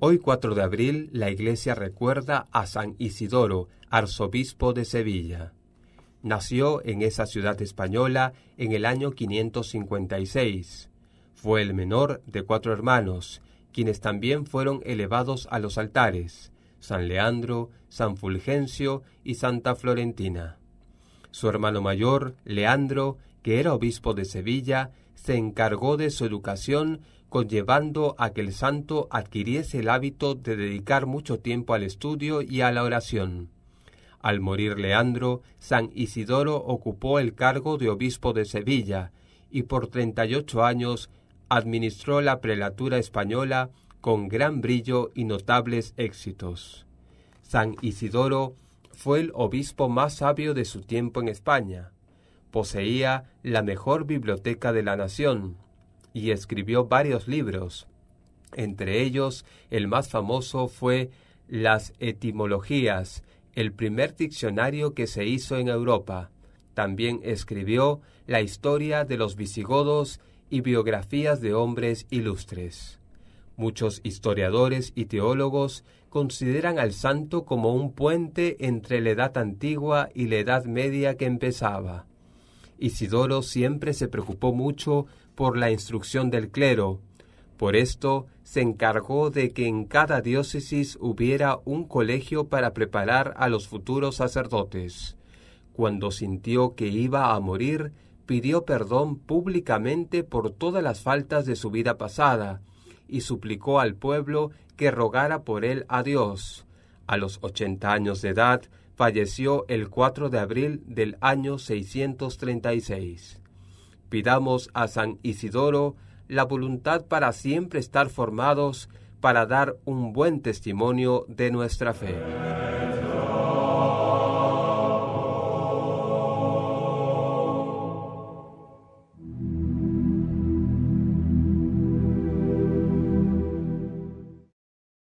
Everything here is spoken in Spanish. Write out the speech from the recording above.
Hoy 4 de abril la iglesia recuerda a San Isidoro, arzobispo de Sevilla. Nació en esa ciudad española en el año 556. Fue el menor de cuatro hermanos, quienes también fueron elevados a los altares, San Leandro, San Fulgencio y Santa Florentina. Su hermano mayor, Leandro, que era obispo de Sevilla, se encargó de su educación, conllevando a que el santo adquiriese el hábito de dedicar mucho tiempo al estudio y a la oración. Al morir Leandro, San Isidoro ocupó el cargo de obispo de Sevilla y por treinta y ocho años administró la prelatura española con gran brillo y notables éxitos. San Isidoro fue el obispo más sabio de su tiempo en España. Poseía la mejor biblioteca de la nación y escribió varios libros. Entre ellos, el más famoso fue Las Etimologías, el primer diccionario que se hizo en Europa. También escribió La historia de los visigodos y biografías de hombres ilustres. Muchos historiadores y teólogos consideran al santo como un puente entre la Edad Antigua y la Edad Media que empezaba. Isidoro siempre se preocupó mucho por la instrucción del clero. Por esto se encargó de que en cada diócesis hubiera un colegio para preparar a los futuros sacerdotes. Cuando sintió que iba a morir, pidió perdón públicamente por todas las faltas de su vida pasada, y suplicó al pueblo que rogara por él a Dios. A los ochenta años de edad, falleció el 4 de abril del año 636. Pidamos a San Isidoro la voluntad para siempre estar formados para dar un buen testimonio de nuestra fe.